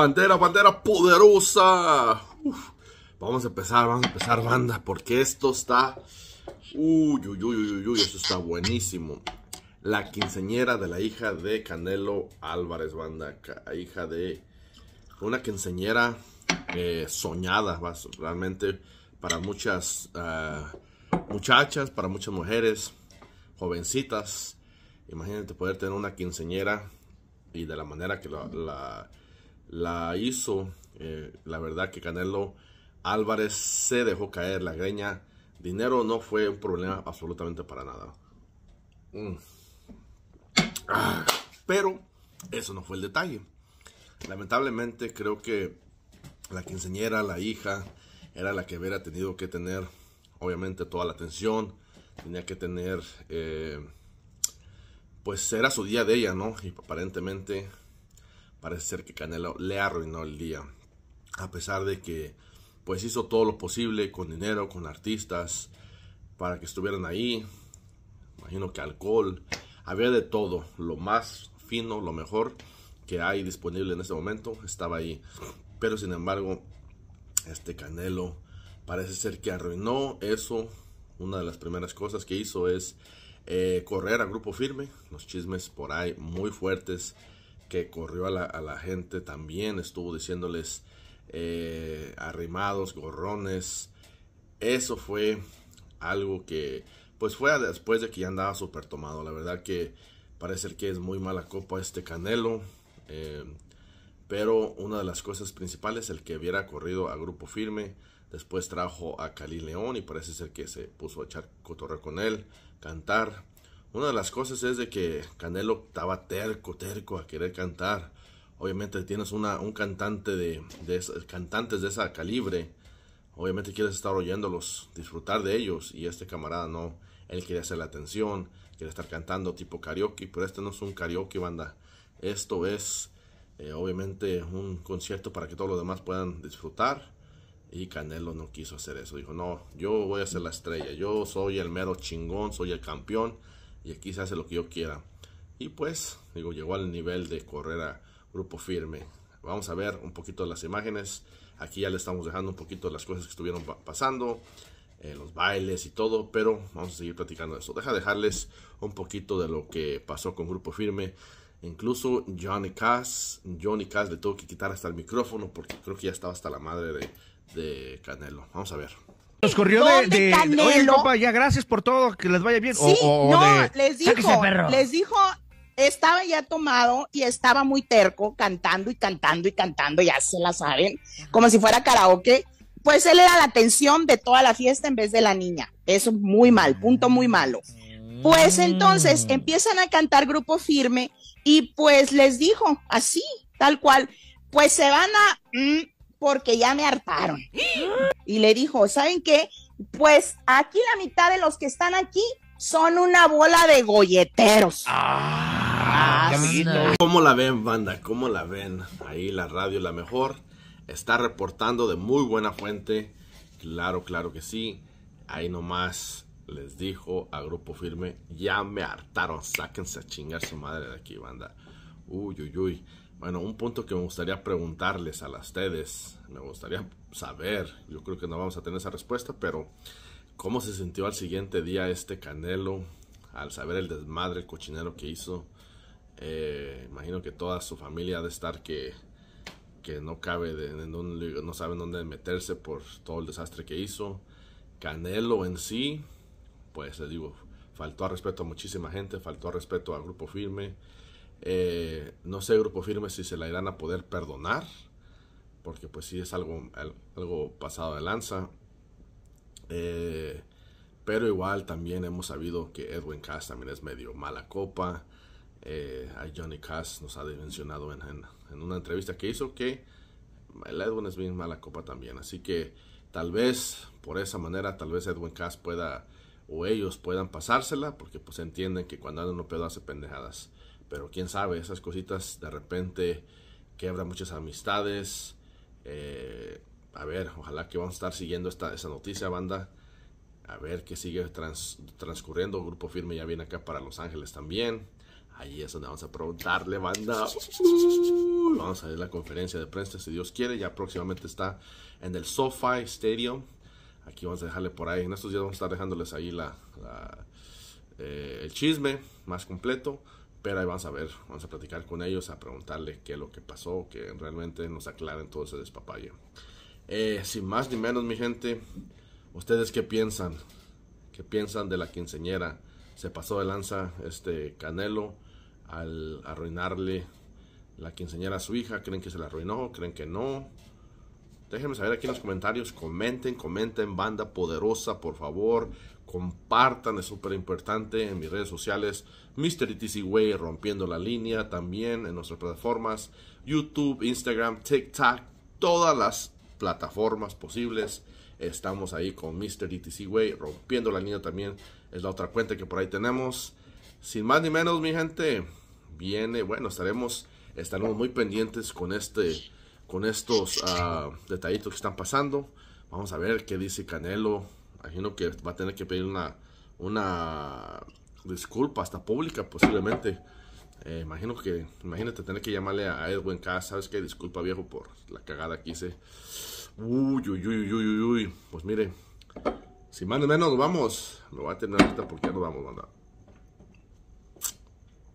Bandera, bandera poderosa. Vamos a empezar, vamos a empezar, banda, porque esto está. Uy, uy, uy, uy, esto está buenísimo. La quinceñera de la hija de Canelo Álvarez, banda. Hija de una quinceñera eh, soñada, realmente, para muchas ah, muchachas, para muchas mujeres, jovencitas. Imagínate poder tener una quinceñera y de la manera que la la hizo. Eh, la verdad que Canelo Álvarez se dejó caer la greña. Dinero no fue un problema absolutamente para nada. Mm. Ah, pero eso no fue el detalle. Lamentablemente creo que la quinceñera, la hija, era la que hubiera tenido que tener obviamente toda la atención. Tenía que tener, eh, pues era su día de ella, ¿no? Y aparentemente parece ser que Canelo le arruinó el día. A pesar de que pues hizo todo lo posible con dinero, con artistas, para que estuvieran ahí. Imagino que alcohol, había de todo, lo más fino, lo mejor que hay disponible en ese momento, estaba ahí. Pero sin embargo, este Canelo parece ser que arruinó eso. Una de las primeras cosas que hizo es eh, correr a grupo firme. Los chismes por ahí muy fuertes que corrió a la, gente también, estuvo diciéndoles eh, arrimados, gorrones. Eso fue algo que, pues fue después de que ya andaba súper tomado. La verdad que parece que es muy mala copa este Canelo. Eh, pero una de las cosas principales, el que hubiera corrido a grupo firme, después trajo a Cali León y parece ser que se puso a echar cotorreo con él, cantar. Una de las cosas es de que Canelo estaba terco, terco a querer cantar. Obviamente tienes una, un cantante de, de, cantantes de esa calibre. Obviamente quieres estar oyéndolos, disfrutar de ellos. Y este camarada no. Él quería hacer la atención, quiere estar cantando tipo karaoke. Pero este no es un karaoke, banda. Esto es eh, obviamente un concierto para que todos los demás puedan disfrutar. Y Canelo no quiso hacer eso. Dijo, no, yo voy a ser la estrella. Yo soy el mero chingón, soy el campeón y aquí se hace lo que yo quiera. Y pues, digo, llegó al nivel de correr a grupo firme. Vamos a ver un poquito las imágenes. Aquí ya le estamos dejando un poquito las cosas que estuvieron pasando, eh, los bailes y todo, pero vamos a seguir platicando eso. Deja dejarles un poquito de lo que pasó con grupo firme. Incluso Johnny Cass, Johnny Cass le tuvo que quitar hasta el micrófono porque creo que ya estaba hasta la madre de Canelo. Vamos a ver. Nos corrió de, de, Oye, ya gracias por todo, que les vaya bien. Sí, no, les dijo, les dijo, estaba ya tomado y estaba muy terco, cantando y cantando y cantando, ya se la saben, como si fuera karaoke. Pues él era la atención de toda la fiesta en vez de la niña. Eso es muy mal, punto muy malo. Pues entonces mm. empiezan a cantar grupo firme y pues les dijo así, tal cual, pues se van a mm, porque ya me hartaron. Y le dijo, ¿saben qué? Pues aquí la mitad de los que están aquí son una bola de golleteros. Ah, ah ¿Cómo la ven, banda? ¿Cómo la ven? Ahí la radio la mejor. Está reportando de muy buena fuente. Claro, claro que sí. Ahí nomás les dijo a Grupo Firme, ya me hartaron, sáquense a chingar su madre de aquí, banda. Uy, uy, uy. Bueno, un punto que me gustaría preguntarles a las ustedes, me gustaría saber, yo creo que no vamos a tener esa respuesta, pero ¿cómo se sintió al siguiente día este Canelo al saber el desmadre, cochinero que hizo? Eh, imagino que toda su familia ha de estar que, que no cabe, en no saben dónde meterse por todo el desastre que hizo. Canelo en sí, pues les digo, faltó a respeto a muchísima gente, faltó a respeto al grupo firme eh, no sé, Grupo Firme, si se la irán a poder perdonar, porque pues sí es algo, algo pasado de lanza. Eh, pero igual también hemos sabido que Edwin Cass también es medio mala copa. Eh, Johnny Cass nos ha mencionado en, una entrevista que hizo que el Edwin es bien mala copa también. Así que tal vez por esa manera, tal vez Edwin Cass pueda o ellos puedan pasársela, porque pues entienden que cuando andan un pedo hace pendejadas. Pero quién sabe, esas cositas de repente quebran muchas amistades. Eh, a ver, ojalá que vamos a estar siguiendo esta, esa noticia, banda. A ver qué sigue transcurriendo. Grupo Firme ya viene acá para Los Ángeles también. Ahí es donde vamos a preguntarle, banda. Uh, vamos a ver la conferencia de prensa, si Dios quiere. Ya próximamente está en el SoFi Stadium. Aquí vamos a dejarle por ahí. En estos días vamos a estar dejándoles ahí la, eh, el chisme más completo. Pero vamos a ver, vamos a platicar con ellos, a preguntarle qué es lo que pasó, que realmente nos aclaren todo ese despapalle. Eh, sin más ni menos, mi gente, ¿ustedes qué piensan? ¿Qué piensan de la quinceñera? Se pasó de lanza este Canelo al arruinarle la quinceñera a su hija. ¿Creen que se la arruinó? ¿Creen que no? Déjenme saber aquí en los comentarios. Comenten, comenten, banda poderosa, por favor compartan, es súper importante en mis redes sociales, Mr. E Way rompiendo la línea, también en nuestras plataformas, YouTube, Instagram, TikTok, todas las plataformas posibles. Estamos ahí con Mr. E Way rompiendo la línea también, es la otra cuenta que por ahí tenemos. Sin más ni menos, mi gente, viene, bueno, estaremos, estaremos muy pendientes con este, con estos ah, detallitos que están pasando. Vamos a ver qué dice Canelo imagino que va a tener que pedir una, una disculpa hasta pública posiblemente. Eh, imagino que, imagínate tener que llamarle a Edwin K. ¿Sabes qué? Disculpa, viejo, por la cagada que hice. Uy, uy, uy, uy, uy, uy. Pues mire, si más o menos vamos, lo va a tener ahorita porque no vamos, nada.